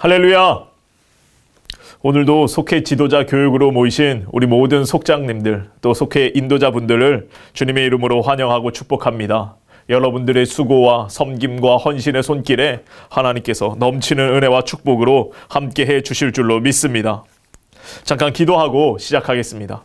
할렐루야! 오늘도 속회 지도자 교육으로 모이신 우리 모든 속장님들 또 속회 인도자분들을 주님의 이름으로 환영하고 축복합니다. 여러분들의 수고와 섬김과 헌신의 손길에 하나님께서 넘치는 은혜와 축복으로 함께 해 주실 줄로 믿습니다. 잠깐 기도하고 시작하겠습니다.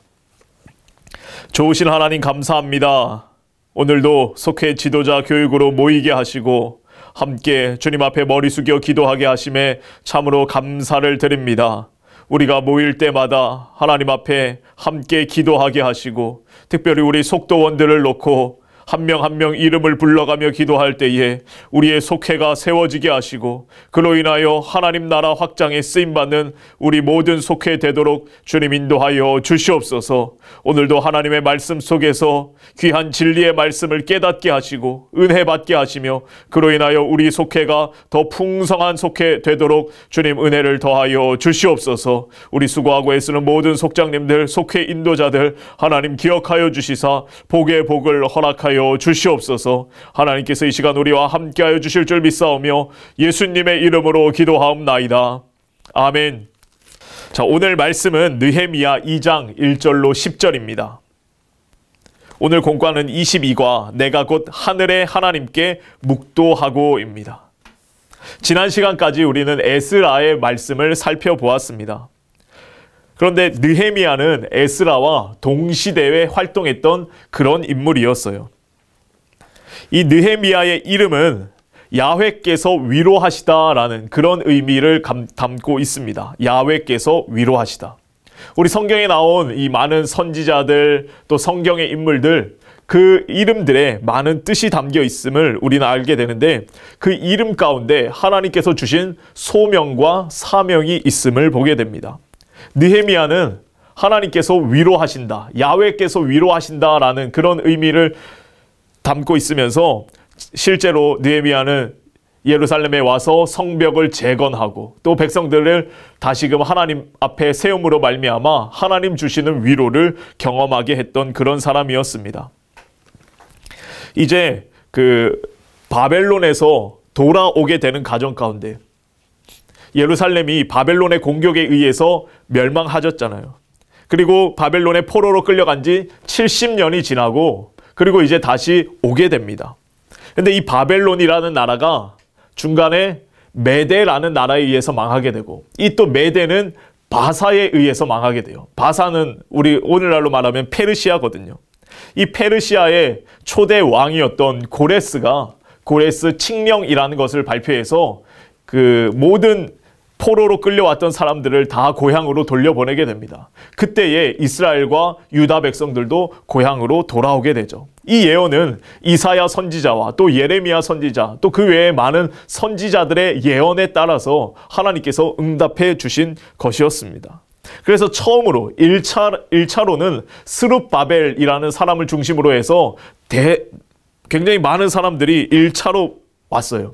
좋으신 하나님 감사합니다. 오늘도 속회 지도자 교육으로 모이게 하시고 함께 주님 앞에 머리 숙여 기도하게 하심에 참으로 감사를 드립니다. 우리가 모일 때마다 하나님 앞에 함께 기도하게 하시고 특별히 우리 속도원들을 놓고 한명한명 이름을 불러가며 기도할 때에 우리의 속회가 세워지게 하시고 그로 인하여 하나님 나라 확장에 쓰임받는 우리 모든 속회 되도록 주님 인도하여 주시옵소서 오늘도 하나님의 말씀 속에서 귀한 진리의 말씀을 깨닫게 하시고 은혜 받게 하시며 그로 인하여 우리 속회가 더 풍성한 속회 되도록 주님 은혜를 더하여 주시옵소서 우리 수고하고 애쓰는 모든 속장님들 속회 인도자들 하나님 기억하여 주시사 복의 복을 허락하여 하여 주시옵소서 하나님께서 이 시간 우리와 함께하여 주실 줄 믿사오며 예수님의 이름으로 기도하옵나이다. 아멘 자 오늘 말씀은 느헤미야 2장 1절로 10절입니다. 오늘 공과는 22과 내가 곧 하늘의 하나님께 묵도하고입니다. 지난 시간까지 우리는 에스라의 말씀을 살펴보았습니다. 그런데 느헤미야는 에스라와 동시대에 활동했던 그런 인물이었어요. 이 느헤미야의 이름은 야훼께서 위로하시다라는 그런 의미를 감, 담고 있습니다. 야훼께서 위로하시다. 우리 성경에 나온 이 많은 선지자들 또 성경의 인물들 그 이름들에 많은 뜻이 담겨 있음을 우리는 알게 되는데 그 이름 가운데 하나님께서 주신 소명과 사명이 있음을 보게 됩니다. 느헤미야는 하나님께서 위로하신다. 야훼께서 위로하신다라는 그런 의미를 담고 있으면서 실제로 느헤미야는 예루살렘에 와서 성벽을 재건하고 또 백성들을 다시금 하나님 앞에 세움으로 말미암아 하나님 주시는 위로를 경험하게 했던 그런 사람이었습니다. 이제 그 바벨론에서 돌아오게 되는 가정 가운데 예루살렘이 바벨론의 공격에 의해서 멸망하셨잖아요. 그리고 바벨론의 포로로 끌려간 지 70년이 지나고 그리고 이제 다시 오게 됩니다. 근데 이 바벨론이라는 나라가 중간에 메데라는 나라에 의해서 망하게 되고 이 또 메데는 바사에 의해서 망하게 돼요. 바사는 우리 오늘날로 말하면 페르시아거든요. 이 페르시아의 초대 왕이었던 고레스가 고레스 칙령이라는 것을 발표해서 그 모든 포로로 끌려왔던 사람들을 다 고향으로 돌려보내게 됩니다. 그때에 이스라엘과 유다 백성들도 고향으로 돌아오게 되죠. 이 예언은 이사야 선지자와 또 예레미야 선지자 또 그 외에 많은 선지자들의 예언에 따라서 하나님께서 응답해 주신 것이었습니다. 그래서 처음으로 1차, 1차로는 스룹바벨이라는 사람을 중심으로 해서 대, 굉장히 많은 사람들이 1차로 왔어요.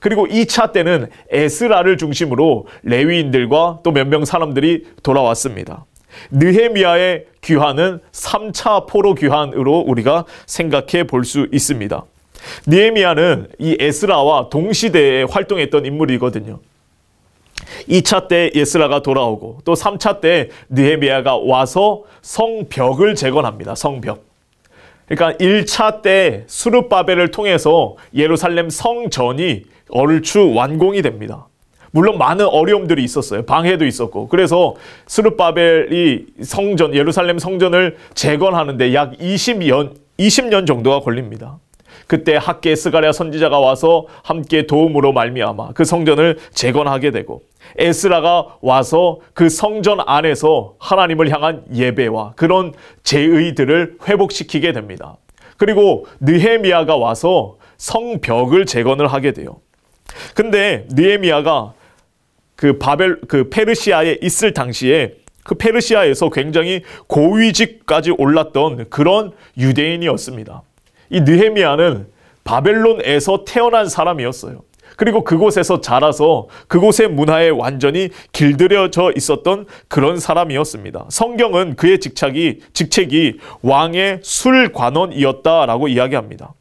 그리고 2차 때는 에스라를 중심으로 레위인들과 또 몇 명 사람들이 돌아왔습니다. 느헤미야의 귀환은 3차 포로 귀환으로 우리가 생각해 볼 수 있습니다. 느헤미야는 이 에스라와 동시대에 활동했던 인물이거든요. 2차 때 예스라가 돌아오고 또 3차 때 느헤미야가 와서 성벽을 재건합니다. 성벽. 그러니까 1차 때 수르바벨을 통해서 예루살렘 성전이 얼추 완공이 됩니다. 물론 많은 어려움들이 있었어요. 방해도 있었고. 그래서 스룹바벨이 성전, 예루살렘 성전을 재건하는데 약 20년, 20년 정도가 걸립니다. 그때 학계 스가랴 선지자가 와서 함께 도움으로 말미암아 그 성전을 재건하게 되고 에스라가 와서 그 성전 안에서 하나님을 향한 예배와 그런 제의들을 회복시키게 됩니다. 그리고 느헤미아가 와서 성벽을 재건을 하게 돼요. 근데 느헤미아가그 바벨 그 페르시아에 있을 당시에 그 페르시아에서 굉장히 고위직까지 올랐던 그런 유대인이었습니다. 이느헤미아는 바벨론에서 태어난 사람이었어요. 그리고 그곳에서 자라서 그곳의 문화에 완전히 길들여져 있었던 그런 사람이었습니다. 성경은 그의 직책이, 직책이 왕의 술관원이었다라고 이야기합니다.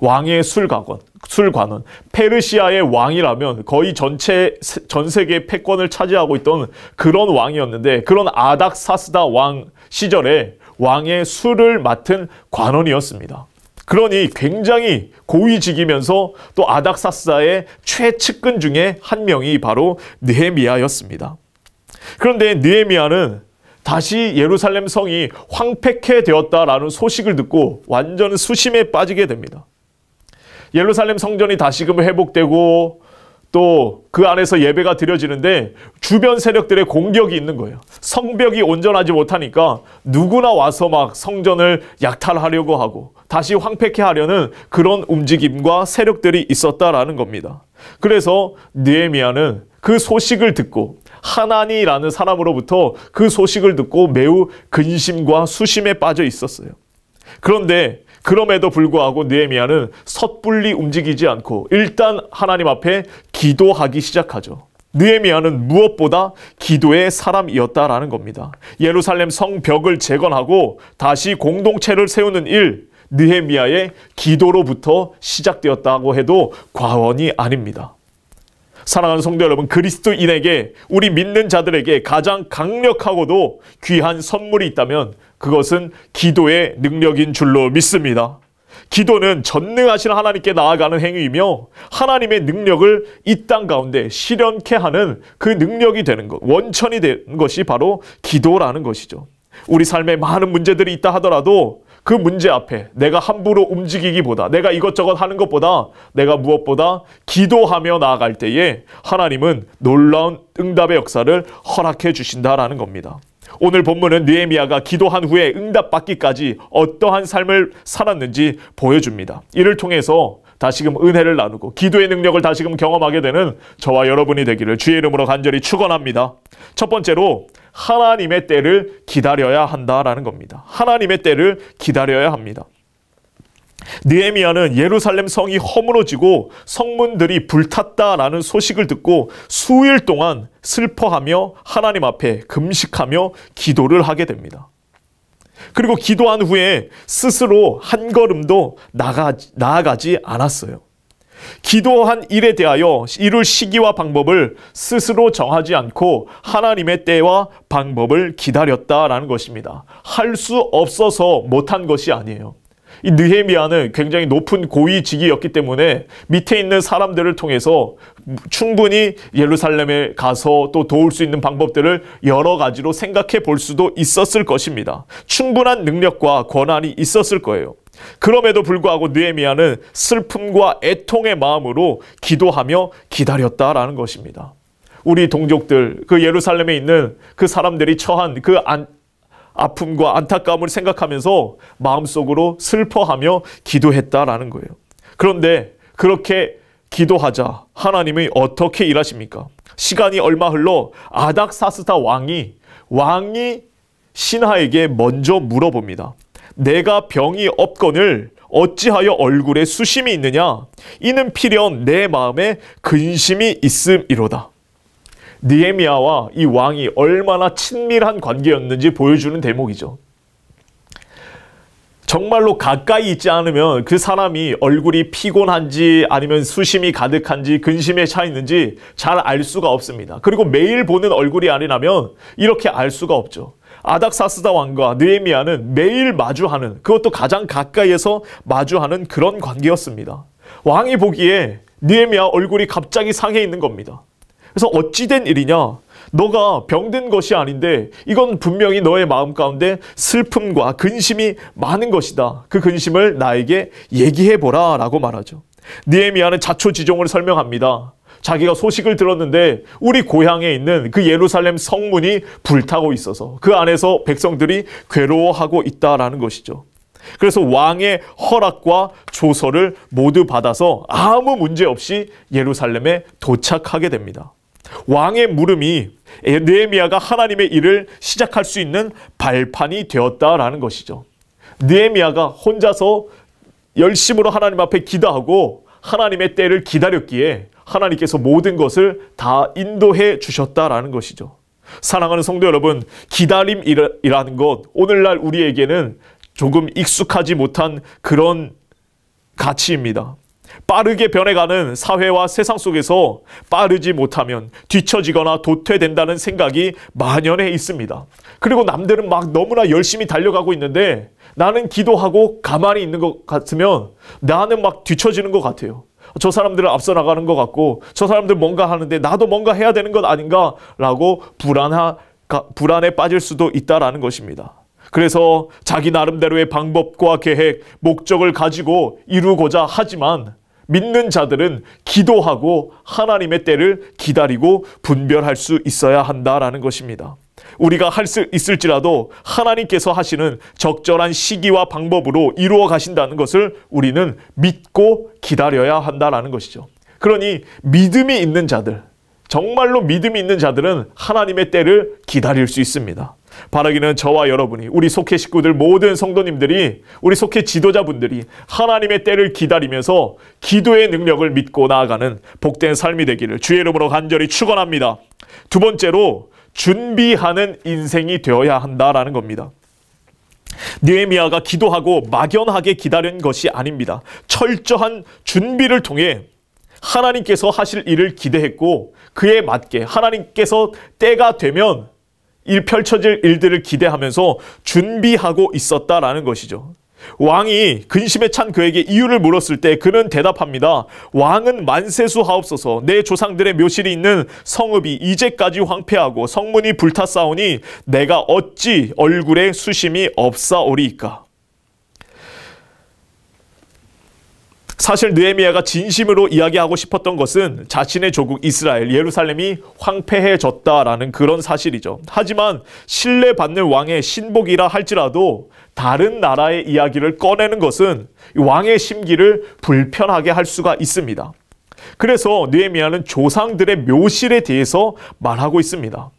왕의 술관원, 술관원. 페르시아의 왕이라면 거의 전체 전 세계 패권을 차지하고 있던 그런 왕이었는데 그런 아닥사스다 왕 시절에 왕의 술을 맡은 관원이었습니다. 그러니 굉장히 고위직이면서 또 아닥사스다의 최측근 중에 한 명이 바로 느헤미야였습니다. 그런데 느헤미야는 다시 예루살렘 성이 황폐케 되었다라는 소식을 듣고 완전 수심에 빠지게 됩니다. 예루살렘 성전이 다시금 회복되고 또 그 안에서 예배가 드려지는데 주변 세력들의 공격이 있는 거예요. 성벽이 온전하지 못하니까 누구나 와서 막 성전을 약탈하려고 하고 다시 황폐케 하려는 그런 움직임과 세력들이 있었다라는 겁니다. 그래서 느헤미야는 그 소식을 듣고 하나니라는 사람으로부터 그 소식을 듣고 매우 근심과 수심에 빠져 있었어요. 그런데 그럼에도 불구하고 느헤미야는 섣불리 움직이지 않고 일단 하나님 앞에 기도하기 시작하죠. 느헤미야는 무엇보다 기도의 사람이었다라는 겁니다. 예루살렘 성벽을 재건하고 다시 공동체를 세우는 일, 느헤미야의 기도로부터 시작되었다고 해도 과언이 아닙니다. 사랑하는 성도 여러분, 그리스도인에게 우리 믿는 자들에게 가장 강력하고도 귀한 선물이 있다면 그것은 기도의 능력인 줄로 믿습니다. 기도는 전능하신 하나님께 나아가는 행위이며 하나님의 능력을 이 땅 가운데 실현케 하는 그 능력이 되는 것, 원천이 되는 것이 바로 기도라는 것이죠. 우리 삶에 많은 문제들이 있다 하더라도 그 문제 앞에 내가 함부로 움직이기보다 내가 이것저것 하는 것보다 내가 무엇보다 기도하며 나아갈 때에 하나님은 놀라운 응답의 역사를 허락해 주신다라는 겁니다. 오늘 본문은 느헤미야가 기도한 후에 응답받기까지 어떠한 삶을 살았는지 보여줍니다. 이를 통해서 다시금 은혜를 나누고 기도의 능력을 다시금 경험하게 되는 저와 여러분이 되기를 주의 이름으로 간절히 축원합니다. 첫 번째로 하나님의 때를 기다려야 한다라는 겁니다. 하나님의 때를 기다려야 합니다. 느에미아는 예루살렘 성이 허물어지고 성문들이 불탔다라는 소식을 듣고 수일 동안 슬퍼하며 하나님 앞에 금식하며 기도를 하게 됩니다. 그리고 기도한 후에 스스로 한 걸음도 나가, 나아가지 않았어요. 기도한 일에 대하여 이룰 시기와 방법을 스스로 정하지 않고 하나님의 때와 방법을 기다렸다라는 것입니다. 할 수 없어서 못한 것이 아니에요. 이 느헤미야는 굉장히 높은 고위직이었기 때문에 밑에 있는 사람들을 통해서 충분히 예루살렘에 가서 또 도울 수 있는 방법들을 여러 가지로 생각해 볼 수도 있었을 것입니다. 충분한 능력과 권한이 있었을 거예요. 그럼에도 불구하고 느헤미야는 슬픔과 애통의 마음으로 기도하며 기다렸다라는 것입니다. 우리 동족들 그 예루살렘에 있는 그 사람들이 처한 그 안, 아픔과 안타까움을 생각하면서 마음속으로 슬퍼하며 기도했다라는 거예요. 그런데 그렇게 기도하자 하나님이 어떻게 일하십니까? 시간이 얼마 흘러 아닥사스다 왕이 왕이 신하에게 먼저 물어봅니다. 내가 병이 없건을 어찌하여 얼굴에 수심이 있느냐? 이는 필연 내 마음에 근심이 있음이로다. 니에미아와 이 왕이 얼마나 친밀한 관계였는지 보여주는 대목이죠. 정말로 가까이 있지 않으면 그 사람이 얼굴이 피곤한지 아니면 수심이 가득한지 근심에 차 있는지 잘 알 수가 없습니다. 그리고 매일 보는 얼굴이 아니라면 이렇게 알 수가 없죠. 아닥사스다 왕과 느에미야는 매일 마주하는 그것도 가장 가까이에서 마주하는 그런 관계였습니다. 왕이 보기에 느에미야 얼굴이 갑자기 상해 있는 겁니다. 그래서 어찌된 일이냐? 너가 병든 것이 아닌데 이건 분명히 너의 마음 가운데 슬픔과 근심이 많은 것이다. 그 근심을 나에게 얘기해 보라라고 말하죠. 느에미야는 자초지종을 설명합니다. 자기가 소식을 들었는데 우리 고향에 있는 그 예루살렘 성문이 불타고 있어서 그 안에서 백성들이 괴로워하고 있다라는 것이죠. 그래서 왕의 허락과 조서를 모두 받아서 아무 문제 없이 예루살렘에 도착하게 됩니다. 왕의 물음이 느헤미야가 하나님의 일을 시작할 수 있는 발판이 되었다라는 것이죠. 느헤미야가 혼자서 열심으로 하나님 앞에 기도하고 하나님의 때를 기다렸기에 하나님께서 모든 것을 다 인도해 주셨다라는 것이죠. 사랑하는 성도 여러분, 기다림이라는 것 오늘날 우리에게는 조금 익숙하지 못한 그런 가치입니다. 빠르게 변해가는 사회와 세상 속에서 빠르지 못하면 뒤처지거나 도태된다는 생각이 만연해 있습니다. 그리고 남들은 막 너무나 열심히 달려가고 있는데 나는 기도하고 가만히 있는 것 같으면 나는 막 뒤처지는 것 같아요. 저 사람들은 앞서 나가는 것 같고 저 사람들 뭔가 하는데 나도 뭔가 해야 되는 것 아닌가라고 불안하, 불안에 빠질 수도 있다라는 것입니다. 그래서 자기 나름대로의 방법과 계획, 목적을 가지고 이루고자 하지만 믿는 자들은 기도하고 하나님의 때를 기다리고 분별할 수 있어야 한다라는 것입니다. 우리가 할 수 있을지라도 하나님께서 하시는 적절한 시기와 방법으로 이루어 가신다는 것을 우리는 믿고 기다려야 한다라는 것이죠. 그러니 믿음이 있는 자들, 정말로 믿음이 있는 자들은 하나님의 때를 기다릴 수 있습니다. 바라기는 저와 여러분이 우리 속회 식구들 모든 성도님들이 우리 속회 지도자분들이 하나님의 때를 기다리면서 기도의 능력을 믿고 나아가는 복된 삶이 되기를 주의 이름으로 간절히 축원합니다. 두 번째로 준비하는 인생이 되어야 한다라는 겁니다. 느헤미야가 기도하고 막연하게 기다린 것이 아닙니다. 철저한 준비를 통해 하나님께서 하실 일을 기대했고 그에 맞게 하나님께서 때가 되면 일 펼쳐질 일들을 기대하면서 준비하고 있었다라는 것이죠. 왕이 근심에 찬 그에게 이유를 물었을 때 그는 대답합니다. 왕은 만세수 하옵소서 내 조상들의 묘실이 있는 성읍이 이제까지 황폐하고 성문이 불타싸오니 내가 어찌 얼굴에 수심이 없사오리이까. 사실 느헤미아가 진심으로 이야기하고 싶었던 것은 자신의 조국 이스라엘 예루살렘이 황폐해졌다라는 그런 사실이죠. 하지만 신뢰받는 왕의 신복이라 할지라도 다른 나라의 이야기를 꺼내는 것은 왕의 심기를 불편하게 할 수가 있습니다. 그래서 느헤미야는 조상들의 묘실에 대해서 말하고 있습니다.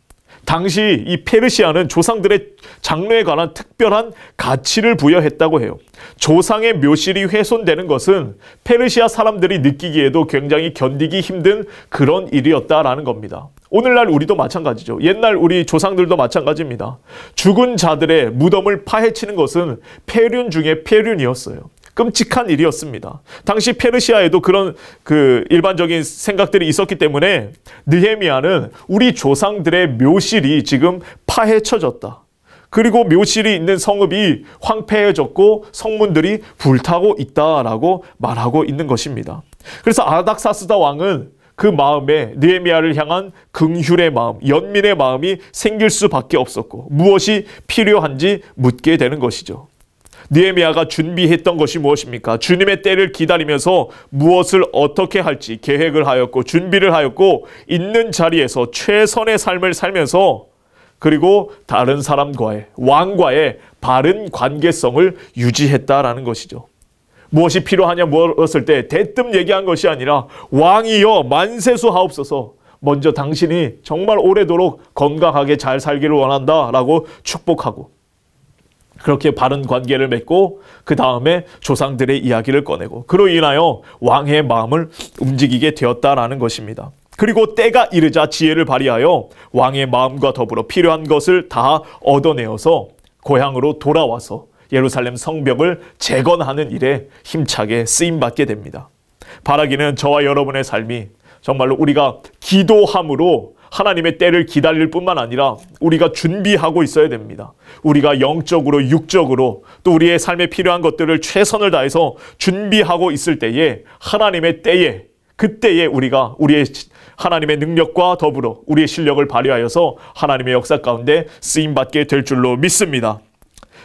당시 이 페르시아는 조상들의 장르에 관한 특별한 가치를 부여했다고 해요. 조상의 묘실이 훼손되는 것은 페르시아 사람들이 느끼기에도 굉장히 견디기 힘든 그런 일이었다라는 겁니다. 오늘날 우리도 마찬가지죠. 옛날 우리 조상들도 마찬가지입니다. 죽은 자들의 무덤을 파헤치는 것은 폐륜 중에 폐륜이었어요. 끔찍한 일이었습니다. 당시 페르시아에도 그런 그 일반적인 생각들이 있었기 때문에 느헤미야는 우리 조상들의 묘실이 지금 파헤쳐졌다. 그리고 묘실이 있는 성읍이 황폐해졌고 성문들이 불타고 있다라고 말하고 있는 것입니다. 그래서 아닥사스다 왕은 그 마음에 느헤미야를 향한 긍휼의 마음, 연민의 마음이 생길 수밖에 없었고 무엇이 필요한지 묻게 되는 것이죠. 니에미아가 준비했던 것이 무엇입니까? 주님의 때를 기다리면서 무엇을 어떻게 할지 계획을 하였고 준비를 하였고 있는 자리에서 최선의 삶을 살면서 그리고 다른 사람과의 왕과의 바른 관계성을 유지했다라는 것이죠. 무엇이 필요하냐 물었을 때 대뜸 얘기한 것이 아니라 왕이여 만세수 하옵소서 먼저 당신이 정말 오래도록 건강하게 잘 살기를 원한다라고 축복하고 그렇게 바른 관계를 맺고 그 다음에 조상들의 이야기를 꺼내고 그로 인하여 왕의 마음을 움직이게 되었다라는 것입니다. 그리고 때가 이르자 지혜를 발휘하여 왕의 마음과 더불어 필요한 것을 다 얻어내어서 고향으로 돌아와서 예루살렘 성벽을 재건하는 일에 힘차게 쓰임받게 됩니다. 바라기는 저와 여러분의 삶이 정말로 우리가 기도함으로 하나님의 때를 기다릴 뿐만 아니라 우리가 준비하고 있어야 됩니다. 우리가 영적으로, 육적으로 또 우리의 삶에 필요한 것들을 최선을 다해서 준비하고 있을 때에 하나님의 때에 그때에 우리가 우리의 하나님의 능력과 더불어 우리의 실력을 발휘하여서 하나님의 역사 가운데 쓰임 받게 될 줄로 믿습니다.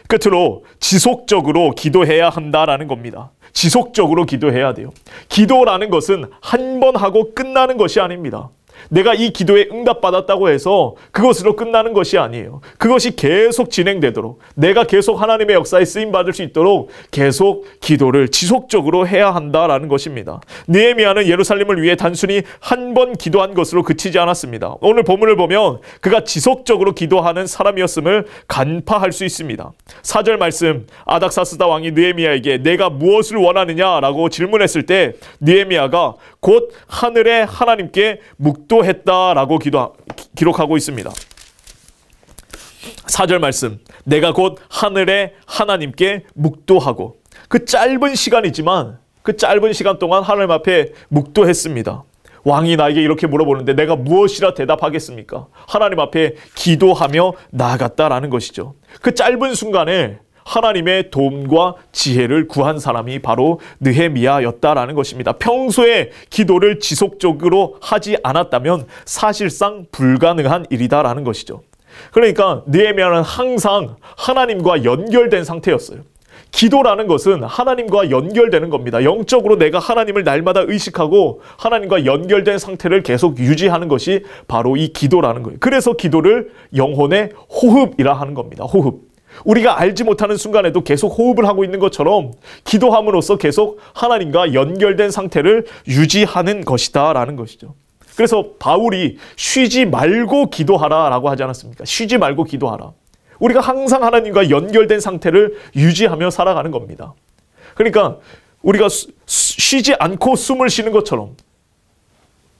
끝으로 지속적으로 기도해야 한다라는 겁니다. 지속적으로 기도해야 돼요. 기도라는 것은 한 번 하고 끝나는 것이 아닙니다. 내가 이 기도에 응답받았다고 해서 그것으로 끝나는 것이 아니에요. 그것이 계속 진행되도록 내가 계속 하나님의 역사에 쓰임받을 수 있도록 계속 기도를 지속적으로 해야 한다라는 것입니다. 느헤미야는 예루살렘을 위해 단순히 한 번 기도한 것으로 그치지 않았습니다. 오늘 본문을 보면 그가 지속적으로 기도하는 사람이었음을 간파할 수 있습니다. 사절 말씀 아닥사스다 왕이 느헤미야에게 내가 무엇을 원하느냐라고 질문했을 때 느헤미야가 곧 하늘의 하나님께 묵도 기도했다라고 기도, 기록하고 있습니다. 사절 말씀 내가 곧 하늘의 하나님께 묵도하고 그 짧은 시간이지만 그 짧은 시간 동안 하나님 앞에 묵도했습니다. 왕이 나에게 이렇게 물어보는데 내가 무엇이라 대답하겠습니까? 하나님 앞에 기도하며 나아갔다라는 것이죠. 그 짧은 순간에 하나님의 도움과 지혜를 구한 사람이 바로 느헤미야였다라는 것입니다. 평소에 기도를 지속적으로 하지 않았다면 사실상 불가능한 일이다라는 것이죠. 그러니까 느헤미야는 항상 하나님과 연결된 상태였어요. 기도라는 것은 하나님과 연결되는 겁니다. 영적으로 내가 하나님을 날마다 의식하고 하나님과 연결된 상태를 계속 유지하는 것이 바로 이 기도라는 거예요. 그래서 기도를 영혼의 호흡이라 하는 겁니다. 호흡. 우리가 알지 못하는 순간에도 계속 호흡을 하고 있는 것처럼 기도함으로써 계속 하나님과 연결된 상태를 유지하는 것이다 라는 것이죠. 그래서 바울이 쉬지 말고 기도하라 라고 하지 않았습니까? 쉬지 말고 기도하라. 우리가 항상 하나님과 연결된 상태를 유지하며 살아가는 겁니다. 그러니까 우리가 쉬지 않고 숨을 쉬는 것처럼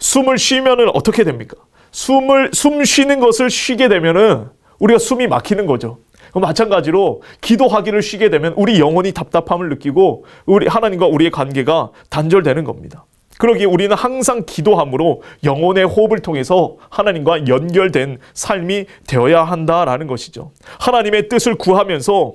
숨을 쉬면은 어떻게 됩니까? 숨을 숨 쉬는 것을 쉬게 되면은 우리가 숨이 막히는 거죠. 어, 마찬가지로 기도하기를 쉬게 되면 우리 영혼이 답답함을 느끼고 우리 하나님과 우리의 관계가 단절되는 겁니다. 그러기에 우리는 항상 기도함으로 영혼의 호흡을 통해서 하나님과 연결된 삶이 되어야 한다라는 것이죠. 하나님의 뜻을 구하면서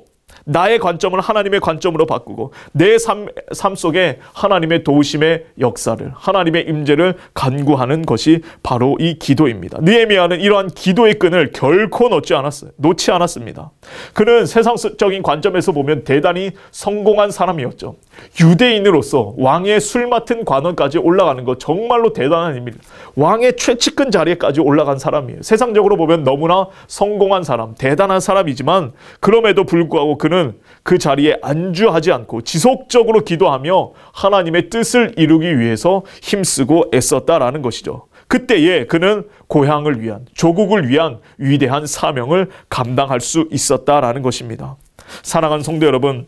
나의 관점을 하나님의 관점으로 바꾸고 내삶삶 속에 하나님의 도우심의 역사를 하나님의 임재를 간구하는 것이 바로 이 기도입니다. 느헤미야는 이러한 기도의 끈을 결코 놓지 않았어요. 놓지 않았습니다. 그는 세상적인 관점에서 보면 대단히 성공한 사람이었죠. 유대인으로서 왕의 술 맡은 관원까지 올라가는 것 정말로 대단한 일입니다. 왕의 최측근 자리에까지 올라간 사람이에요. 세상적으로 보면 너무나 성공한 사람, 대단한 사람이지만 그럼에도 불구하고 그는 저는 그 자리에 안주하지 않고 지속적으로 기도하며 하나님의 뜻을 이루기 위해서 힘쓰고 애썼다라는 것이죠. 그때에 그는 고향을 위한, 조국을 위한 위대한 사명을 감당할 수 있었다라는 것입니다. 사랑하는 성도 여러분,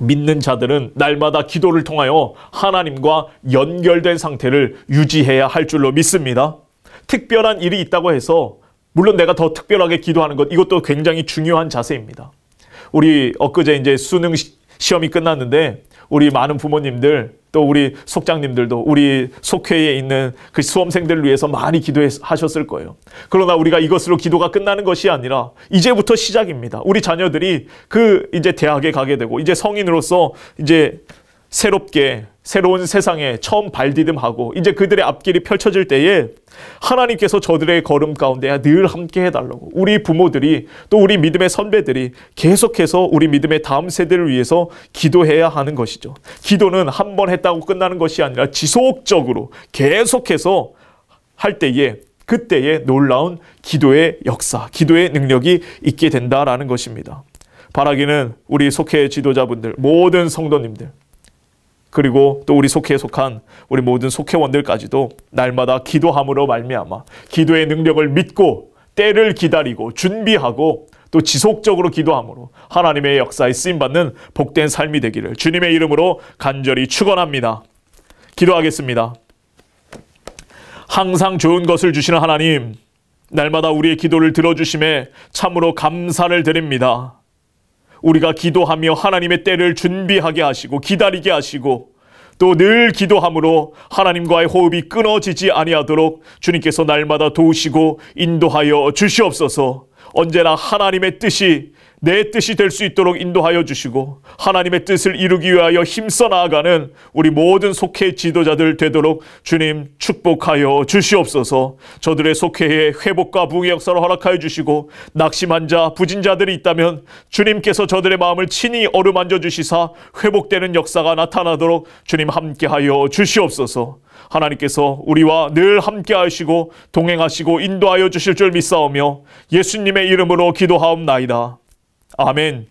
믿는 자들은 날마다 기도를 통하여 하나님과 연결된 상태를 유지해야 할 줄로 믿습니다. 특별한 일이 있다고 해서 물론 내가 더 특별하게 기도하는 것 이것도 굉장히 중요한 자세입니다. 우리 엊그제 이제 수능 시험이 끝났는데 우리 많은 부모님들 또 우리 속장님들도 우리 속회에 있는 그 수험생들을 위해서 많이 기도하셨을 거예요. 그러나 우리가 이것으로 기도가 끝나는 것이 아니라 이제부터 시작입니다. 우리 자녀들이 그 이제 대학에 가게 되고 이제 성인으로서 이제 새롭게 새로운 세상에 처음 발디듬하고 이제 그들의 앞길이 펼쳐질 때에 하나님께서 저들의 걸음 가운데 늘 함께 해달라고 우리 부모들이 또 우리 믿음의 선배들이 계속해서 우리 믿음의 다음 세대를 위해서 기도해야 하는 것이죠. 기도는 한 번 했다고 끝나는 것이 아니라 지속적으로 계속해서 할 때에 그때의 놀라운 기도의 역사, 기도의 능력이 있게 된다라는 것입니다. 바라기는 우리 속해 지도자분들, 모든 성도님들, 그리고 또 우리 속해 속한 우리 모든 속회원들까지도 날마다 기도함으로 말미암아 기도의 능력을 믿고 때를 기다리고 준비하고 또 지속적으로 기도함으로 하나님의 역사에 쓰임받는 복된 삶이 되기를 주님의 이름으로 간절히 축원합니다. 기도하겠습니다. 항상 좋은 것을 주시는 하나님, 날마다 우리의 기도를 들어주심에 참으로 감사를 드립니다. 우리가 기도하며 하나님의 때를 준비하게 하시고 기다리게 하시고 또 늘 기도함으로 하나님과의 호흡이 끊어지지 아니하도록 주님께서 날마다 도우시고 인도하여 주시옵소서. 언제나 하나님의 뜻이 내 뜻이 될 수 있도록 인도하여 주시고 하나님의 뜻을 이루기 위하여 힘써 나아가는 우리 모든 속회 지도자들 되도록 주님 축복하여 주시옵소서 저들의 속회에 회복과 부흥의 역사를 허락하여 주시고 낙심한 자, 부진자들이 있다면 주님께서 저들의 마음을 친히 어루만져 주시사 회복되는 역사가 나타나도록 주님 함께하여 주시옵소서 하나님께서 우리와 늘 함께하시고 동행하시고 인도하여 주실 줄 믿사오며 예수님의 이름으로 기도하옵나이다. 아멘.